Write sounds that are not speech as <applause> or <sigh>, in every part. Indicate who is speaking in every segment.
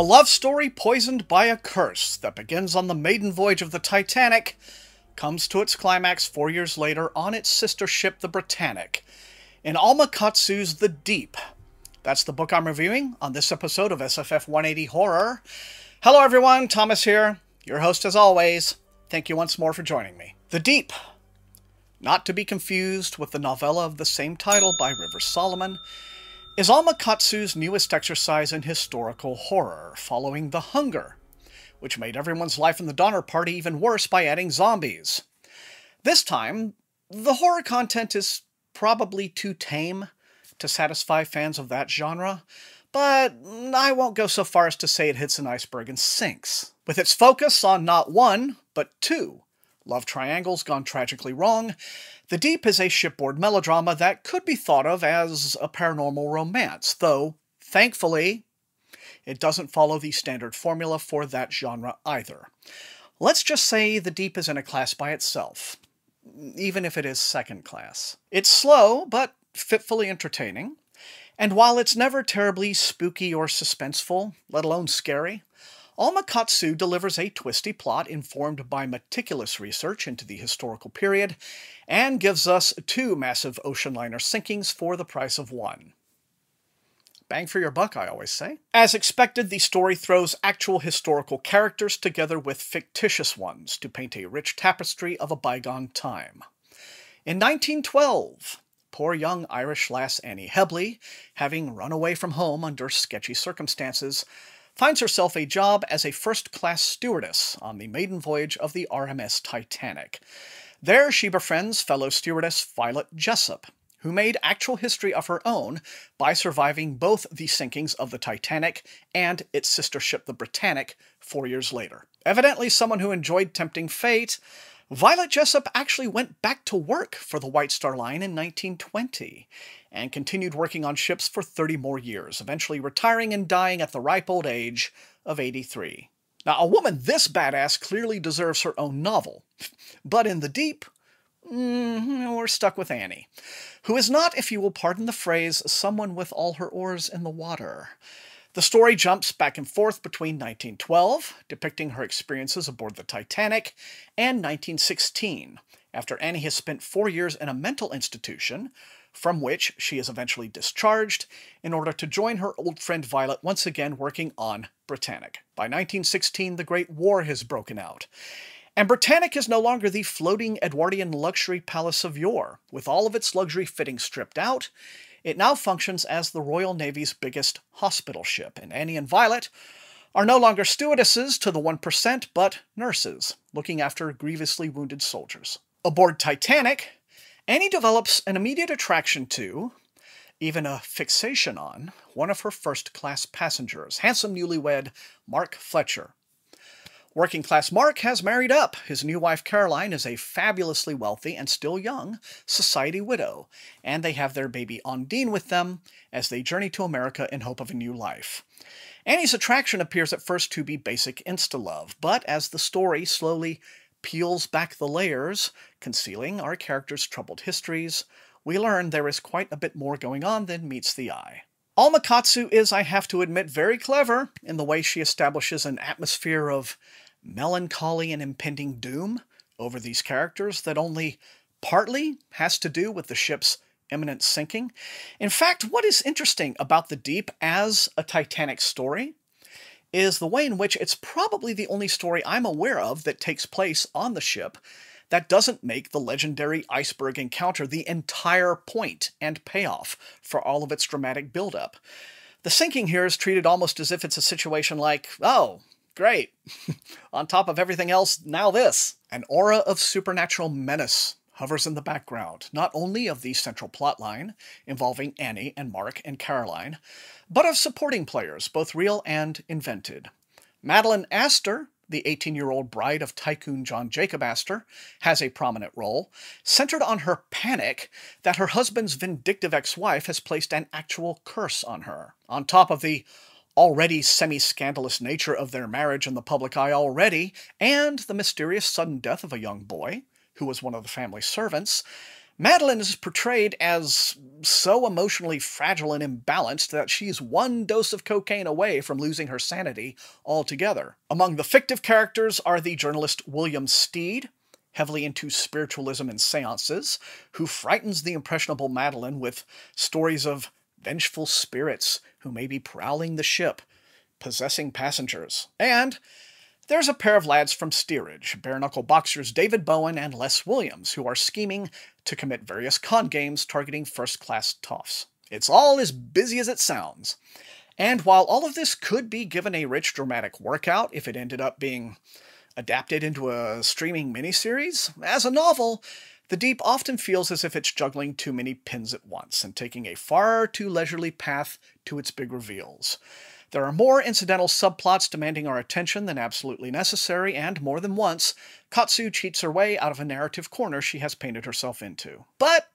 Speaker 1: A love story poisoned by a curse that begins on the maiden voyage of the Titanic comes to its climax four years later on its sister ship, the Britannic, in Almakatsu's The Deep. That's the book I'm reviewing on this episode of SFF 180 Horror. Hello everyone, Thomas here, your host as always. Thank you once more for joining me. The Deep, not to be confused with the novella of the same title by River Solomon, is Amakatsu's newest exercise in historical horror, following The Hunger, which made everyone's life in the Donner Party even worse by adding zombies. This time, the horror content is probably too tame to satisfy fans of that genre, but I won't go so far as to say it hits an iceberg and sinks. With its focus on not one, but two Love Triangles Gone Tragically Wrong, The Deep is a shipboard melodrama that could be thought of as a paranormal romance, though, thankfully, it doesn't follow the standard formula for that genre either. Let's just say The Deep is in a class by itself, even if it is second class. It's slow, but fitfully entertaining, and while it's never terribly spooky or suspenseful, let alone scary, Almakatsu delivers a twisty plot informed by meticulous research into the historical period, and gives us two massive ocean liner sinkings for the price of one. Bang for your buck, I always say. As expected, the story throws actual historical characters together with fictitious ones to paint a rich tapestry of a bygone time. In 1912, poor young Irish lass Annie Hebley, having run away from home under sketchy circumstances, finds herself a job as a first-class stewardess on the maiden voyage of the RMS Titanic. There she befriends fellow stewardess Violet Jessup, who made actual history of her own by surviving both the sinkings of the Titanic and its sister ship the Britannic four years later. Evidently someone who enjoyed tempting fate, Violet Jessup actually went back to work for the White Star Line in 1920 and continued working on ships for 30 more years, eventually retiring and dying at the ripe old age of 83. Now, a woman this badass clearly deserves her own novel, but in the deep, mm, we're stuck with Annie, who is not, if you will pardon the phrase, someone with all her oars in the water. The story jumps back and forth between 1912, depicting her experiences aboard the Titanic, and 1916, after Annie has spent four years in a mental institution, from which she is eventually discharged in order to join her old friend Violet once again working on Britannic. By 1916, the Great War has broken out. And Britannic is no longer the floating Edwardian luxury palace of yore, with all of its luxury fittings stripped out it now functions as the Royal Navy's biggest hospital ship, and Annie and Violet are no longer stewardesses to the 1%, but nurses, looking after grievously wounded soldiers. Aboard Titanic, Annie develops an immediate attraction to, even a fixation on, one of her first class passengers, handsome newlywed Mark Fletcher, Working class Mark has married up. His new wife Caroline is a fabulously wealthy and still young society widow, and they have their baby Ondine with them as they journey to America in hope of a new life. Annie's attraction appears at first to be basic insta love, but as the story slowly peels back the layers, concealing our characters' troubled histories, we learn there is quite a bit more going on than meets the eye. All Almakatsu is, I have to admit, very clever in the way she establishes an atmosphere of melancholy and impending doom over these characters that only partly has to do with the ship's imminent sinking. In fact, what is interesting about The Deep as a Titanic story is the way in which it's probably the only story I'm aware of that takes place on the ship that doesn't make the legendary iceberg encounter the entire point and payoff for all of its dramatic buildup. The sinking here is treated almost as if it's a situation like, oh, great, <laughs> on top of everything else, now this. An aura of supernatural menace hovers in the background, not only of the central plotline, involving Annie and Mark and Caroline, but of supporting players, both real and invented. Madeline Astor, the 18 year old bride of tycoon John Jacob Astor, has a prominent role, centered on her panic that her husband's vindictive ex wife has placed an actual curse on her. On top of the already semi scandalous nature of their marriage in the public eye already, and the mysterious sudden death of a young boy, who was one of the family servants, Madeline is portrayed as so emotionally fragile and imbalanced that she's one dose of cocaine away from losing her sanity altogether. Among the fictive characters are the journalist William Steed, heavily into spiritualism and seances, who frightens the impressionable Madeline with stories of vengeful spirits who may be prowling the ship, possessing passengers, and there's a pair of lads from steerage, bare knuckle boxers David Bowen and Les Williams, who are scheming to commit various con games targeting first class toffs. It's all as busy as it sounds. And while all of this could be given a rich dramatic workout if it ended up being adapted into a streaming miniseries, as a novel, the Deep often feels as if it's juggling too many pins at once and taking a far too leisurely path to its big reveals. There are more incidental subplots demanding our attention than absolutely necessary, and more than once, Katsu cheats her way out of a narrative corner she has painted herself into. But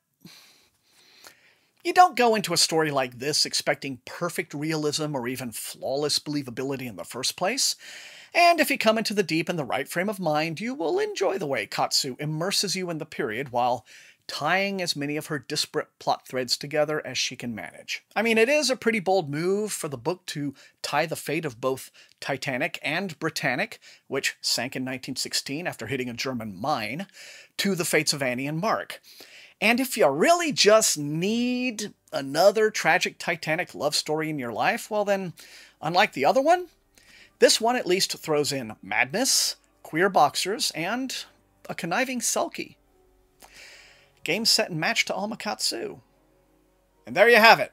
Speaker 1: you don't go into a story like this expecting perfect realism or even flawless believability in the first place. And if you come into the deep in the right frame of mind, you will enjoy the way Katsu immerses you in the period while tying as many of her disparate plot threads together as she can manage. I mean, it is a pretty bold move for the book to tie the fate of both Titanic and Britannic, which sank in 1916 after hitting a German mine, to the fates of Annie and Mark. And if you really just need another tragic Titanic love story in your life, well then, unlike the other one, this one at least throws in madness, queer boxers, and a conniving sulky game, set, and match to Almakatsu. And there you have it.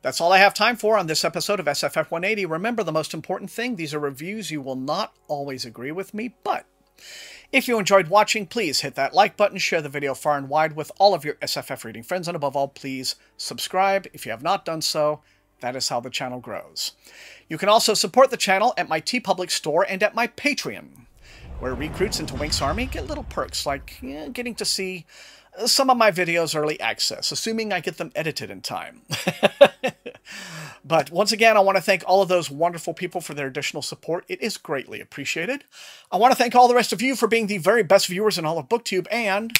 Speaker 1: That's all I have time for on this episode of SFF 180. Remember the most important thing these are reviews. You will not always agree with me, but if you enjoyed watching, please hit that like button, share the video far and wide with all of your SFF reading friends, and above all, please subscribe if you have not done so. That is how the channel grows. You can also support the channel at my TeePublic store and at my Patreon, where recruits into Wink's Army get little perks like getting to see some of my videos early access, assuming I get them edited in time. <laughs> but once again, I want to thank all of those wonderful people for their additional support. It is greatly appreciated. I want to thank all the rest of you for being the very best viewers in all of BookTube, and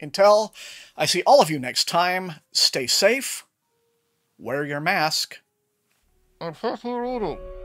Speaker 1: until I see all of you next time, stay safe, wear your mask, and